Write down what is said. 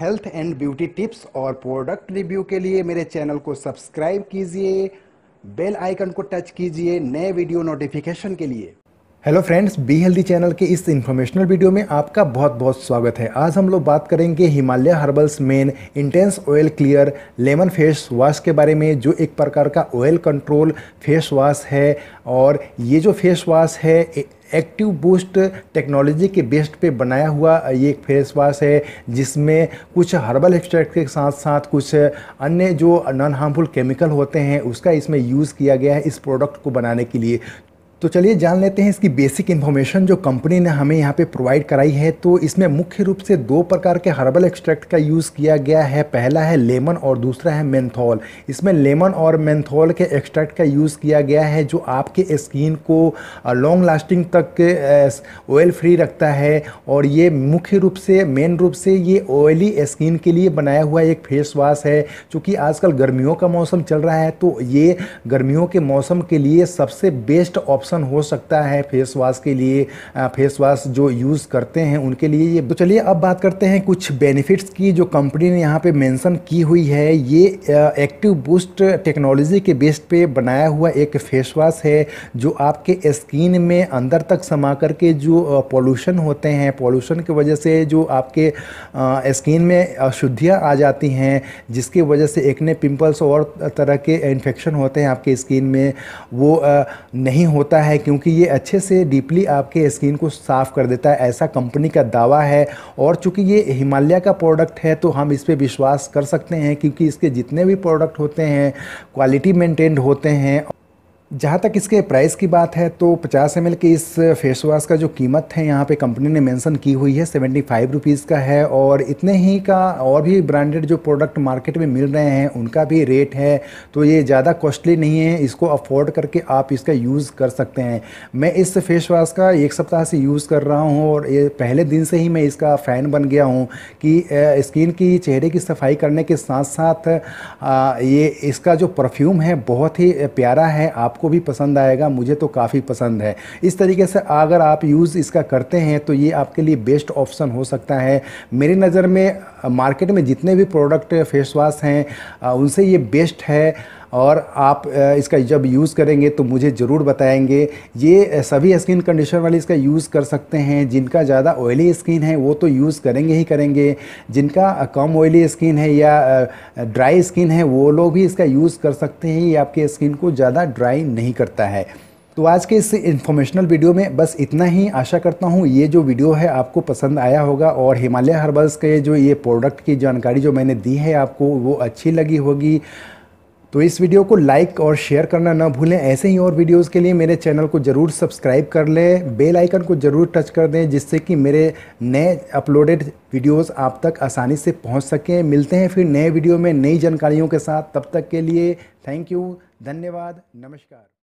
health and beauty tips और product review के लिए मेरे चैनल को सब्सक्राइब कीजिए बेल आइकन को टच कीजिए नए वीडियो नोटिफिकेशन के लिए hello friends be healthy channel के इस इन्फॉर्मेशनल वीडियो में आपका बहुत बहुत स्वागत है आज हम लोग बात करेंगे Himalaya herbals men intense oil clear lemon face wash के बारे में जो एक प्रकार का ऑयल कंट्रोल फेस वॉश है और ये जो फेस वॉश है एक्टिव बूस्ट टेक्नोलॉजी के बेस्ट पे बनाया हुआ ये एक फेस वॉश है जिसमें कुछ हर्बल एक्सट्रैक्ट के साथ साथ कुछ अन्य जो नॉन हार्मफुल केमिकल होते हैं उसका इसमें यूज़ किया गया है इस प्रोडक्ट को बनाने के लिए तो चलिए जान लेते हैं इसकी बेसिक इन्फॉर्मेशन जो कंपनी ने हमें यहाँ पे प्रोवाइड कराई है तो इसमें मुख्य रूप से दो प्रकार के हर्बल एक्सट्रैक्ट का यूज़ किया गया है पहला है लेमन और दूसरा है मेंथॉल इसमें लेमन और मेंथॉल के एक्सट्रैक्ट का यूज़ किया गया है जो आपके स्किन को लॉन्ग लास्टिंग तक ऑयल फ्री रखता है और ये मुख्य रूप से मेन रूप से ये ऑयली स्किन के लिए बनाया हुआ एक फेस वाश है चूँकि आजकल गर्मियों का मौसम चल रहा है तो ये गर्मियों के मौसम के लिए सबसे बेस्ट ऑप्शन ऑप्शन हो सकता है फेस वॉश के लिए फेस वाश जो यूज़ करते हैं उनके लिए ये तो चलिए अब बात करते हैं कुछ बेनिफिट्स की जो कंपनी ने यहाँ पे मेंशन की हुई है ये एक्टिव बूस्ट टेक्नोलॉजी के बेस पे बनाया हुआ एक फेस वॉश है जो आपके स्किन में अंदर तक समा करके जो पॉल्यूशन होते हैं पॉल्यूशन की वजह से जो आपके स्किन में अशुद्धियाँ आ जाती हैं जिसकी वजह से एक पिंपल्स और तरह के इन्फेक्शन होते हैं आपके स्किन में वो नहीं होता करता है क्योंकि ये अच्छे से डीपली आपके स्किन को साफ़ कर देता है ऐसा कंपनी का दावा है और चूंकि ये हिमालय का प्रोडक्ट है तो हम इस पर विश्वास कर सकते हैं क्योंकि इसके जितने भी प्रोडक्ट होते हैं क्वालिटी मेंटेन्ड होते हैं जहाँ तक इसके प्राइस की बात है तो 50 एम के इस फेस वॉश का जो कीमत है यहाँ पे कंपनी ने मेंशन की हुई है सेवेंटी फाइव रुपीज़ का है और इतने ही का और भी ब्रांडेड जो प्रोडक्ट मार्केट में मिल रहे हैं उनका भी रेट है तो ये ज़्यादा कॉस्टली नहीं है इसको अफोर्ड करके आप इसका यूज़ कर सकते हैं मैं इस फेस वॉश का एक सप्ताह से यूज़ कर रहा हूँ और ये पहले दिन से ही मैं इसका फ़ैन बन गया हूँ कि स्किन की चेहरे की सफाई करने के साथ साथ ये इसका जो परफ्यूम है बहुत ही प्यारा है आप आपको भी पसंद आएगा मुझे तो काफ़ी पसंद है इस तरीके से अगर आप यूज़ इसका करते हैं तो ये आपके लिए बेस्ट ऑप्शन हो सकता है मेरी नज़र में मार्केट में जितने भी प्रोडक्ट फेस वॉश हैं उनसे ये बेस्ट है और आप इसका जब यूज़ करेंगे तो मुझे ज़रूर बताएंगे ये सभी स्किन कंडीशनर वाले इसका यूज़ कर सकते हैं जिनका ज़्यादा ऑयली स्किन है वो तो यूज़ करेंगे ही करेंगे जिनका कम ऑयली स्किन है या ड्राई स्किन है वो लोग भी इसका यूज़ कर सकते हैं ये आपके स्किन को ज़्यादा ड्राई नहीं करता है तो आज के इस इन्फॉर्मेशनल वीडियो में बस इतना ही आशा करता हूँ ये जो वीडियो है आपको पसंद आया होगा और हिमालय हर्बल्स के जो ये प्रोडक्ट की जानकारी जो मैंने दी है आपको वो अच्छी लगी होगी तो इस वीडियो को लाइक और शेयर करना ना भूलें ऐसे ही और वीडियोस के लिए मेरे चैनल को ज़रूर सब्सक्राइब कर लें बेल आइकन को ज़रूर टच कर दें जिससे कि मेरे नए अपलोडेड वीडियोस आप तक आसानी से पहुंच सकें मिलते हैं फिर नए वीडियो में नई जानकारियों के साथ तब तक के लिए थैंक यू धन्यवाद नमस्कार